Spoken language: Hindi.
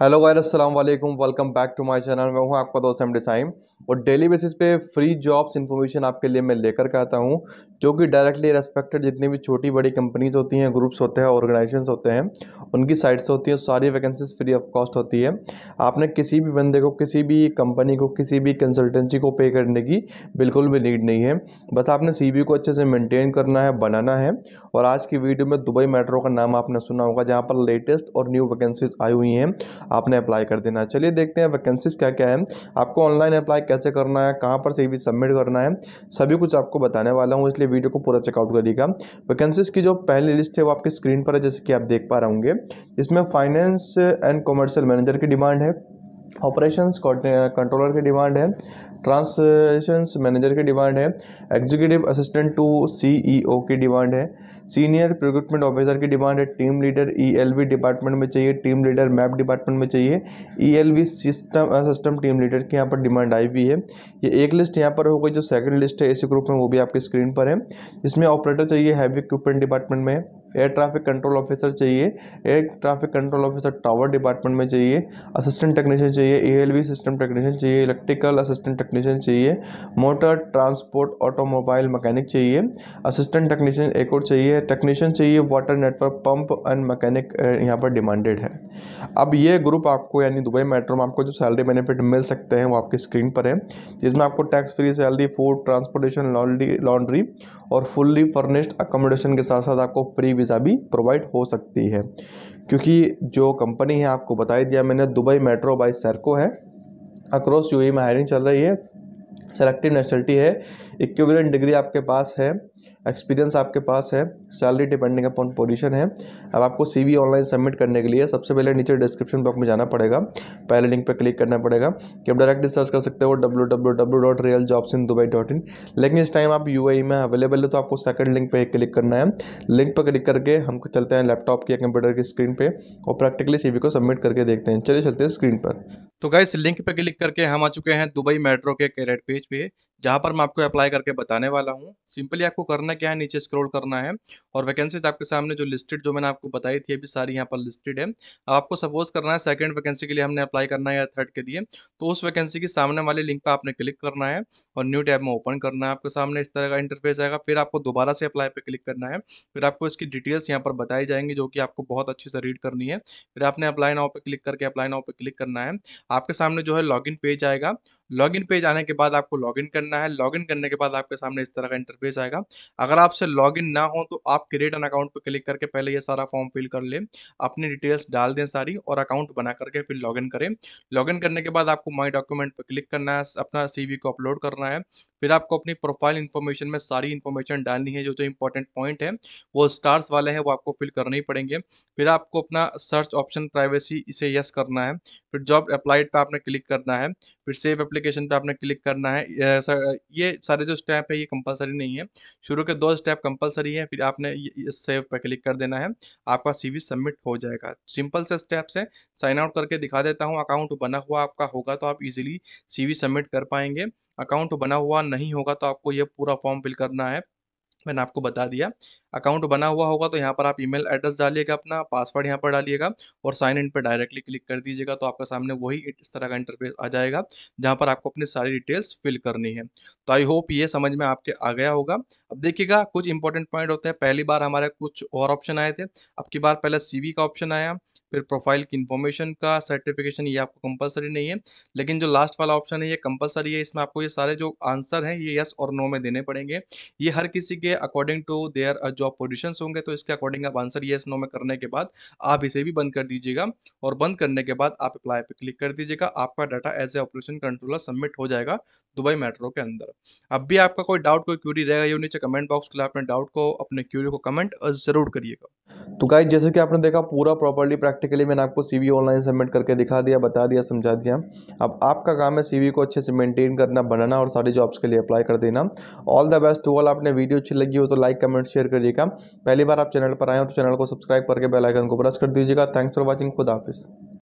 हेलो गाइस अस्सलाम वालेकुम welcome back to my channel मैं हूं आपका दोस्त एम डिसाइम और डेली बेसिस पे फ्री जॉब्स इन्फॉर्मेशन आपके लिए मैं लेकर के आता हूं जो कि डायरेक्टली रेस्पेक्टेड जितनी भी छोटी बड़ी कंपनीज होती हैं ग्रुप्स होते हैं ऑर्गेनाइजेशन होते हैं उनकी साइट से होती है सारी वैकेंसीज फ्री ऑफ कॉस्ट होती है आपने किसी भी बंदे को किसी भी कंपनी को किसी भी कंसल्टेंसी को पे करने की बिल्कुल भी नीड नहीं है बस आपने सी को अच्छे से मेनटेन करना है बनाना है और आज की वीडियो में दुबई मेट्रो का नाम आपने सुना होगा जहाँ पर लेटेस्ट और न्यू वैकेंसीज आई हुई हैं आपने अप्लाई कर देना है चलिए देखते हैं वैकेंसीज क्या क्या है आपको ऑनलाइन अप्लाई कैसे करना है कहाँ पर सी सबमिट करना है सभी कुछ आपको बताने वाला हूँ इसलिए इसलिए वीडियो को पूरा चेकआउट करिएगा वैकेंसीज की जो पहली लिस्ट है वो आपके स्क्रीन पर है जैसे कि आप देख पा रहे होंगे इसमें फाइनेंस एंड कॉमर्शियल मैनेजर की डिमांड है ऑपरेशंस कंट्रोलर की डिमांड है ट्रांसलेशंस मैनेजर की डिमांड है एग्जीक्यूटिव असिस्टेंट टू सीईओ की डिमांड है सीनियर रिक्रूटमेंट ऑफिसर की डिमांड है टीम लीडर ईएलबी डिपार्टमेंट में चाहिए टीम लीडर मैप डिपार्टमेंट में चाहिए V system system team leader की यहाँ पर डिमांड आई हुई है ये एक लिस्ट यहाँ पर होगी जो सेकंड लिस्ट है इसी ग्रुप में वो भी आपके स्क्रीन पर है इसमें ऑपरेटर चाहिए हैवी इक्विपमेंट डिपार्टमेंट में एयर ट्रैफिक कंट्रोल ऑफिसर चाहिए air traffic control officer tower department में चाहिए असिस्टेंट टेक्नीशियन चाहिए ए सिस्टम टेक्नीशियन चाहिए इलेक्ट्रिकल असिस्टेंट टेक्नीशियन चाहिए मोटर ट्रांसपोर्ट ऑटोमोबाइल मैकेनिक चाहिए असिस्टेंट टेक्नीशियन एक और चाहिए टेक्नीशियन चाहिए water network pump and mechanic यहाँ पर डिमांडेड है अब ये ग्रुप आपको यानी दुबई मेट्रो में आपको जो सैलरी बेनिफिट मिल सकते हैं वो आपकी स्क्रीन पर है जिसमें आपको tax free salary food transportation laundry और फुल्ली फर्निश्ड अकोमोडेशन के साथ साथ आपको फ्री वीज़ा भी प्रोवाइड हो सकती है क्योंकि जो कंपनी है आपको बता दिया मैंने दुबई मेट्रो बाई सरको है अक्रॉस यू e में हायरिंग चल रही है सेलेक्टिव नेशनलिटी है इक्विवेलेंट डिग्री आपके पास है एक्सपीरियंस आपके पास है सैलरी डिपेंडिंग अपॉन पोजीशन है अब आपको सीवी ऑनलाइन सबमिट करने के लिए सबसे पहले नीचे डिस्क्रिप्शन बॉक्स में जाना पड़ेगा पहले लिंक पर क्लिक करना पड़ेगा कि आप डायरेक्टली सर्च कर सकते हो W W W dot real jobs in Dubai dot in लेकिन इस टाइम आप यू e में अवेलेबल है तो आपको सेकंड लिंक पर क्लिक करना है लिंक पर क्लिक करके हम चलते हैं लैपटॉप की या कंप्यूटर की स्क्रीन पर और प्रैक्टिकली सी को सबमिट करके देखते हैं चलिए चलते हैं स्क्रीन पर तो गाइस लिंक पे क्लिक करके हम आ चुके हैं दुबई मेट्रो के कैरेट पेज पे जहाँ पर मैं आपको अप्लाई करके बताने वाला हूँ सिंपली आपको करना करना क्या है नीचे स्क्रॉल करना है और वैकेंसीज आपके सामने जो लिस्टेड जो मैंने आपको बताई थी अभी सारी यहाँ पर लिस्टेड है आपको सपोज करना है सेकेंड वैकेंसी के लिए हमने अप्लाई करना है या थर्ड के लिए तो उस वैकेंसी के सामने वाले लिंक पर आपने क्लिक करना है और न्यू टैब में ओपन करना है आपके सामने इस तरह का इंटरफेस आएगा फिर आपको दोबारा से अप्लाई पर क्लिक करना है फिर आपको इसकी डिटेल्स यहाँ पर बताई जाएंगी जो कि आपको बहुत अच्छे से रीड करनी है फिर आपने अप्लाई नाव पर क्लिक करके अप्लाई नाव पर क्लिक करना है आपके सामने जो है लॉग पेज आएगा लॉगिन पेज आने के बाद आपको लॉगिन करना है लॉगिन करने के बाद आपके सामने इस तरह का इंटरफेस आएगा अगर आपसे लॉगिन ना हो तो आप क्रिएट एन अकाउंट पर क्लिक करके पहले ये सारा फॉर्म फिल कर ले अपनी डिटेल्स डाल दें सारी और अकाउंट बना करके फिर लॉगिन करें लॉगिन करने के बाद आपको माई डॉक्यूमेंट पर क्लिक करना है अपना सी को अपलोड करना है फिर आपको अपनी प्रोफाइल इन्फॉर्मेशन में सारी इन्फॉर्मेशन डालनी है जो जो इंपॉर्टेंट पॉइंट है वो स्टार्स वाले हैं वो आपको फिल करने ही पड़ेंगे फिर आपको अपना सर्च ऑप्शन प्राइवेसी इसे यस करना है फिर जॉब अप्लाइड पर आपने क्लिक करना है फिर सेव एप्लीकेशन पर आपने क्लिक करना है ये सारे जो स्टेप है ये कंपलसरी नहीं है शुरू के दो स्टेप कंपलसरी है फिर आपने सेव पर क्लिक कर देना है आपका सी सबमिट हो जाएगा सिंपल से स्टेप्स हैं साइन आउट करके दिखा देता हूँ अकाउंट बना हुआ आपका होगा तो आप इजिली सी सबमिट कर पाएंगे अकाउंट बना हुआ नहीं होगा तो आपको ये पूरा फॉर्म फिल करना है मैंने आपको बता दिया अकाउंट बना हुआ होगा तो यहाँ पर आप ईमेल एड्रेस डालिएगा अपना पासवर्ड यहाँ पर डालिएगा और साइन इन पर डायरेक्टली क्लिक कर दीजिएगा तो आपके सामने वही इस तरह का इंटरफेस आ जाएगा जहाँ पर आपको अपनी सारी डिटेल्स फिल करनी है तो आई होप ये समझ में आपके आ गया होगा अब देखिएगा कुछ इंपॉर्टेंट पॉइंट होते हैं पहली बार हमारे कुछ और ऑप्शन आए थे अब की बार पहले सी का ऑप्शन आया फिर प्रोफाइल की इन्फॉर्मेशन का सर्टिफिकेशन ये आपको कंपलसरी नहीं है लेकिन जो लास्ट वाला ऑप्शन है ये कंपलसरी है इसमें आपको ये सारे जो आंसर हैं ये यस और नो में देने पड़ेंगे ये हर किसी के according to their job position होंगे तो इसके अकॉर्डिंग आप आंसर यस नो में करने के बाद आप इसे भी बंद कर दीजिएगा और बंद करने के बाद आप अप्लाई पर क्लिक कर दीजिएगा आपका data as a operation controller submit हो जाएगा दुबई मेट्रो के अंदर अब भी आपका कोई डाउट कोई क्यूरी रहेगा ये नीचे कमेंट बॉक्स के लिए अपने डाउट को अपने क्यूरी को कमेंट जरूर करिएगा तो गाइज जैसे कि आपने देखा पूरा प्रॉपरली प्रैक्टिस प्रैक्टिकली मैंने आपको सीवी ऑनलाइन सबमिट करके दिखा दिया बता दिया समझा दिया अब आपका काम है सीवी को अच्छे से मेंटेन करना बनाना और सारी जॉब्स के लिए अप्लाई कर देना all the best to all आपने वीडियो अच्छी लगी हो तो लाइक कमेंट शेयर करिएगा पहली बार आप चैनल पर आए हो तो चैनल को सब्सक्राइब करके बेलाइकन को प्रेस कर दीजिएगा थैंक्स फॉर वॉचिंग खुद हाफिज़